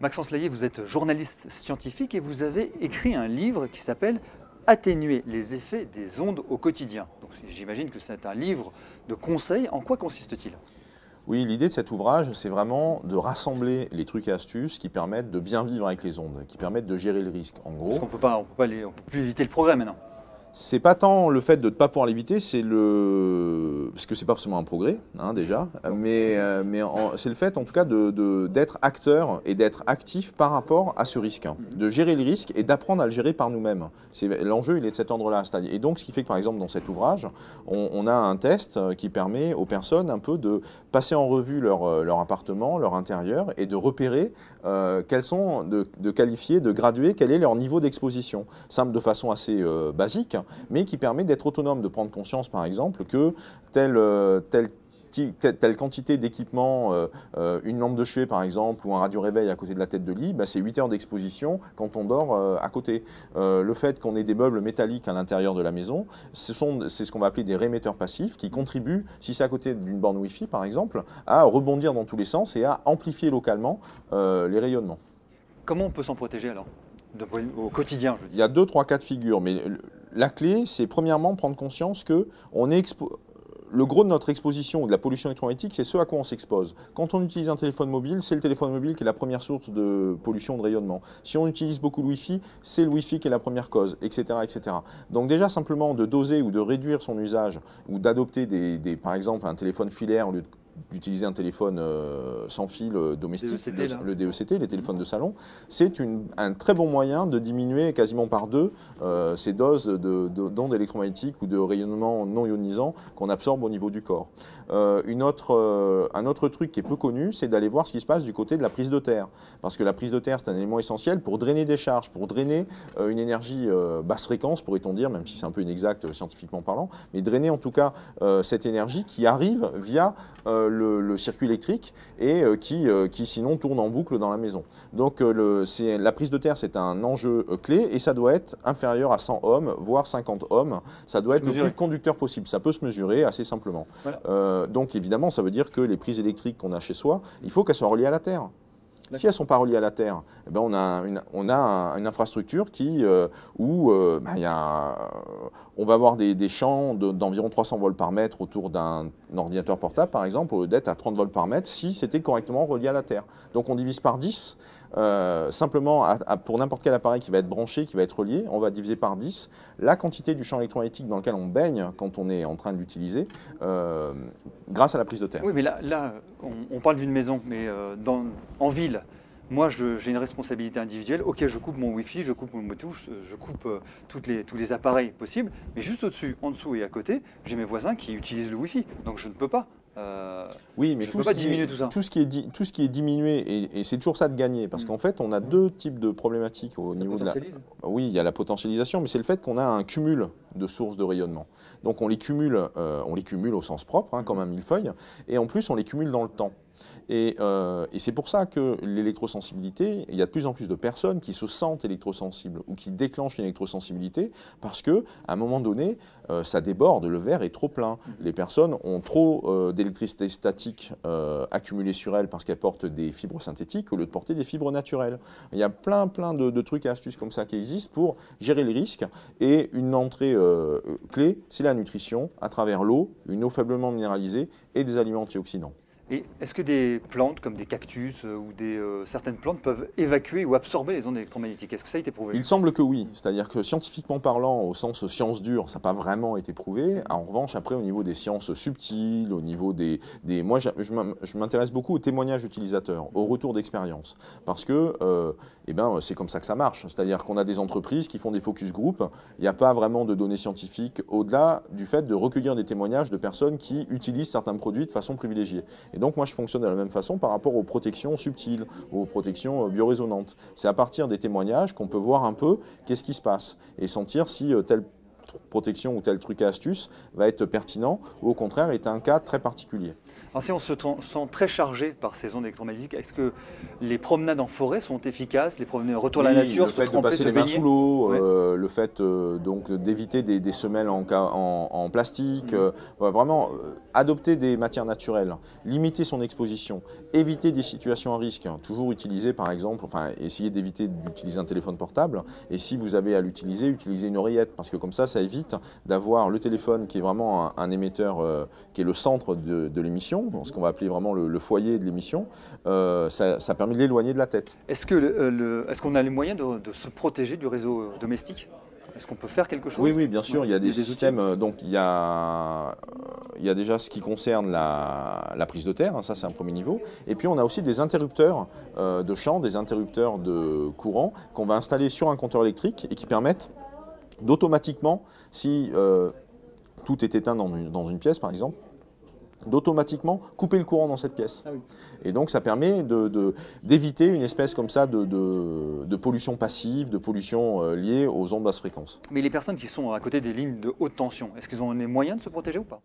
Maxence Layet, vous êtes journaliste scientifique et vous avez écrit un livre qui s'appelle Atténuer les effets des ondes au quotidien. Donc j'imagine que c'est un livre de conseils. En quoi consiste-t-il oui, l'idée de cet ouvrage, c'est vraiment de rassembler les trucs et astuces qui permettent de bien vivre avec les ondes, qui permettent de gérer le risque, en gros. Parce qu'on ne peut, peut plus éviter le progrès maintenant c'est pas tant le fait de ne pas pouvoir l'éviter, c'est le. Parce que c'est pas forcément un progrès, hein, déjà, mais, euh, mais c'est le fait, en tout cas, d'être de, d'être acteur et d'être actif par rapport à ce risque, hein. de gérer le risque et d'apprendre à le gérer par nous-mêmes. L'enjeu, il est de cet ordre-là. Et donc, ce qui fait que, par exemple, dans cet ouvrage, on, a un test euh, qui permet aux personnes un peu de passer en revue leur, euh, leur appartement, leur intérieur, et de repérer quels sont, de, de, qualifier, de graduer, quel est leur niveau d'exposition. Simple de façon assez basique mais qui permet d'être autonome, de prendre conscience, par exemple, que telle euh, quantité d'équipement, euh, euh, une lampe de chevet par exemple, ou un radio-réveil à côté de la tête de lit, bah, c'est 8 heures d'exposition quand on dort à côté. le fait qu'on ait des meubles métalliques à l'intérieur de la maison, c'est ce, qu'on va appeler des rémetteurs passifs qui contribuent, si c'est à côté d'une borne Wi-Fi par exemple, à rebondir dans tous les sens et à amplifier localement les rayonnements. Comment on peut s'en protéger alors au quotidien, Il y a deux, trois cas figures, figure, mais la clé, c'est premièrement prendre conscience que le gros de notre exposition ou de la pollution électromagnétique, c'est ce à quoi on s'expose. Quand on utilise un téléphone mobile, c'est le téléphone mobile qui est la première source de pollution de rayonnement. Si on utilise beaucoup le Wi-Fi, c'est le Wi-Fi qui est la première cause, etc., etc. Donc déjà, simplement de doser ou de réduire son usage ou d'adopter, des, par exemple, un téléphone filaire au lieu de d'utiliser un téléphone euh, sans fil euh, domestique, e le, DECT, les téléphones de salon, c'est un très bon moyen de diminuer quasiment par deux euh, ces doses d'ondes électromagnétiques ou de rayonnement non ionisant qu'on absorbe au niveau du corps. une autre, un autre truc qui est peu connu, c'est d'aller voir ce qui se passe du côté de la prise de terre. Parce que la prise de terre, c'est un élément essentiel pour drainer des charges, pour drainer une énergie basse fréquence, pourrait-on dire, même si c'est un peu inexact scientifiquement parlant, mais drainer en tout cas cette énergie qui arrive via le, circuit électrique et euh, qui, euh, qui sinon tourne en boucle dans la maison. Donc euh, la prise de terre, c'est un enjeu clé et ça doit être inférieur à 100 ohms, voire 50 ohms. Ça doit être le plus conducteur possible. Ça peut se mesurer assez simplement. donc évidemment, ça veut dire que les prises électriques qu'on a chez soi, il faut qu'elles soient reliées à la terre. Si elles ne sont pas reliées à la terre, eh ben on a une, on a une infrastructure qui, euh, où euh, ben, on va avoir des, champs d'environ 300 volts par mètre autour d'un ordinateur portable, par exemple, au d'être à 30 volts par mètre, si c'était correctement relié à la terre. Donc on divise par 10 euh, simplement pour n'importe quel appareil qui va être branché, qui va être relié, on va diviser par 10 la quantité du champ électromagnétique dans lequel on baigne quand on est en train de l'utiliser euh, grâce à la prise de terre. Oui, mais là, on, parle d'une maison, mais euh, en ville, moi, j'ai une responsabilité individuelle. Ok, je coupe mon Wi-Fi, je coupe mon Bluetooth, je coupe les, tous les appareils possibles, mais juste au-dessus, en dessous et à côté, j'ai mes voisins qui utilisent le Wi-Fi, donc je ne peux pas. Euh, oui, mais tout, ce diminuer tout, ça. tout ce qui est tout ce qui est diminué et, c'est toujours ça de gagner parce qu'en mm. fait on a deux types de problématiques au niveau de la. Bah oui, il y a la potentialisation, mais c'est le fait qu'on a un cumul de sources de rayonnement. Donc on les cumule, euh, on les cumule au sens propre, hein, comme mm. un millefeuille, et en plus on les cumule dans le temps. Euh, et, c'est pour ça que l'électrosensibilité, il y a de plus en plus de personnes qui se sentent électrosensibles ou qui déclenchent l'électrosensibilité parce que à un moment donné, euh, ça déborde, le verre est trop plein. Mm-hmm. Les personnes ont trop euh, d'électricité statique accumulée sur elles parce qu'elles portent des fibres synthétiques au lieu de porter des fibres naturelles. Il y a plein plein de, de trucs et astuces comme ça qui existent pour gérer les risques et une entrée clé, c'est la nutrition à travers l'eau, une eau faiblement minéralisée et des aliments antioxydants. Et est-ce que des plantes comme des cactus euh, ou des, euh, certaines plantes peuvent évacuer ou absorber les ondes électromagnétiques Est-ce que ça a été prouvé Il semble que oui. C'est-à-dire que scientifiquement parlant, au sens sciences dures, ça n'a pas vraiment été prouvé. Ah, en revanche, après, au niveau des sciences subtiles, au niveau des... des... Moi, je m'intéresse beaucoup aux témoignages utilisateurs, aux retours d'expérience. Parce que euh, eh ben, c'est comme ça que ça marche. C'est-à-dire qu'on a des entreprises qui font des focus group. Il n'y a pas vraiment de données scientifiques au-delà du fait de recueillir des témoignages de personnes qui utilisent certains produits de façon privilégiée donc moi je fonctionne de la même façon par rapport aux protections subtiles, aux protections euh, biorésonantes. C'est à partir des témoignages qu'on peut voir un peu qu'est-ce qui se passe et sentir si euh, telle protection ou tel truc à astuce va être pertinent ou au contraire est un cas très particulier on se sent très chargé par ces ondes électromagnétiques, est-ce que les promenades en forêt sont efficaces, les promenades retour à la nature, euh, le fait se de passer les mains sous l'eau, le fait d'éviter des, semelles en, plastique, mm. euh, vraiment euh, adopter des matières naturelles, limiter son exposition, éviter des situations à risque, hein. toujours utiliser par exemple, enfin essayer d'éviter d'utiliser un téléphone portable, et si vous avez à l'utiliser, utiliser une oreillette, parce que comme ça, ça évite d'avoir le téléphone qui est vraiment un, émetteur qui est le centre de l'émission ce qu'on va appeler vraiment le, foyer de l'émission, euh, ça, permet de l'éloigner de la tête. Est-ce euh, qu'on a les moyens de, se protéger du réseau euh, domestique est-ce qu'on peut faire quelque chose Oui, oui, bien sûr. Il y a des, systèmes. Donc, il y, a, déjà ce qui concerne la, prise de terre. Hein, ça, c'est un premier niveau. Et puis, on a aussi des interrupteurs de champ, des interrupteurs de courant qu'on va installer sur un compteur électrique et qui permettent d'automatiquement, si tout est éteint dans une pièce, par exemple, d'automatiquement couper le courant dans cette pièce. Ah Et donc ça permet d'éviter de, une espèce comme ça de, pollution passive, de pollution euh, liée aux ondes basse fréquence. Mais les personnes qui sont à côté des lignes de haute tension, est-ce qu'ils ont les moyens de se protéger ou pas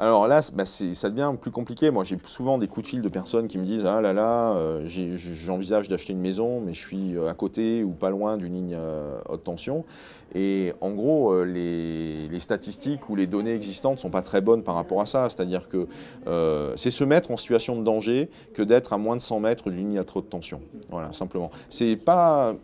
alors là, bah, ça devient plus compliqué. Moi, j'ai souvent des coups de fil de personnes qui me disent Ah là là, euh, j'envisage d'acheter une maison, mais je suis euh, à côté ou pas loin d'une ligne euh, haute tension. Et en gros, les, statistiques ou les données existantes ne sont pas très bonnes par rapport à ça. C'est-à-dire que c'est se mettre en situation de danger que d'être à moins de 100 mètres d'une ligne à trop de tension. Voilà, simplement. C'est pas,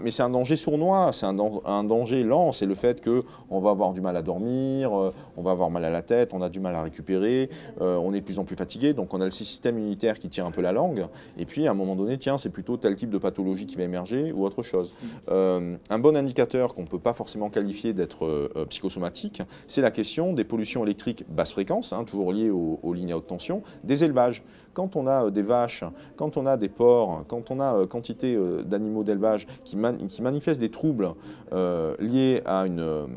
mais c'est un danger sournois, c'est un, un, danger lent. C'est le fait qu'on va avoir du mal à dormir, on va avoir mal à la tête, on a du mal à récupérer, euh, on est de plus en plus fatigué, donc on a le système immunitaire qui tire un peu la langue, et puis à un moment donné, tiens, c'est plutôt tel type de pathologie qui va émerger ou autre chose. Euh, un bon indicateur qu'on ne peut pas forcément qualifier d'être euh, psychosomatique, c'est la question des pollutions électriques basse fréquence, hein, toujours liées aux, lignes à haute tension, des élevages quand on a des vaches, quand on a des porcs, quand on a quantité d'animaux d'élevage qui, qui, manifestent des troubles liés à une,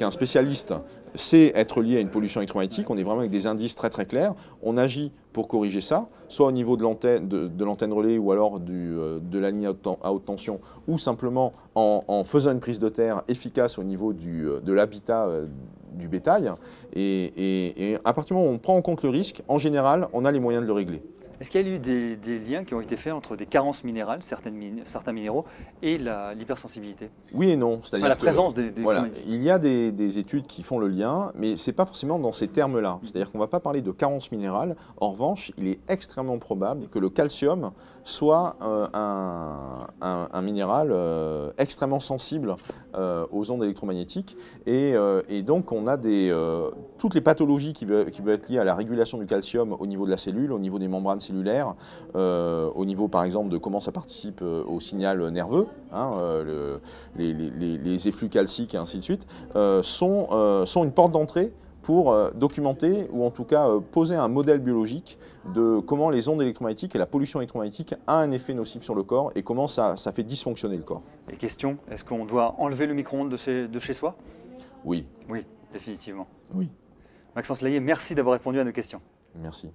qu'un spécialiste sait être lié à une pollution électromagnétique, on est vraiment avec des indices très très clairs, on agit pour corriger ça, soit au niveau de l'antenne de, relais ou alors du, euh, de la ligne à haute, tension, ou simplement en, faisant une prise de terre efficace au niveau du, euh, de l'habitat euh, du bétail. Et, et à partir du moment où on prend en compte le risque, en général, on a les moyens de le régler. Est-ce qu'il y a eu des, liens qui ont été faits entre des carences minérales, certains minéraux, et l'hypersensibilité Oui et non. C'est-à-dire la présence Il y a des, études qui font le lien, mais ce n'est pas forcément dans ces termes-là. C'est-à-dire qu'on ne va pas parler de carence minérale. En revanche, il est extrêmement probable que le calcium soit euh, un, minéral euh, extrêmement sensible euh, aux ondes électromagnétiques. Et, donc, on a des, toutes les pathologies qui peuvent être liées à la régulation du calcium au niveau de la cellule, au niveau des membranes cellulaire, euh, au niveau par exemple de comment ça participe euh, au signal nerveux, hein, euh, les, efflux calciques et ainsi de suite, sont, une porte d'entrée pour documenter ou en tout cas poser un modèle biologique de comment les ondes électromagnétiques et la pollution électromagnétique a un effet nocif sur le corps et comment ça, fait dysfonctionner le corps. Et question, est-ce qu'on doit enlever le micro-ondes de, chez soi Oui. Oui, définitivement. Oui. Maxence Layet, merci d'avoir répondu à nos questions. Merci.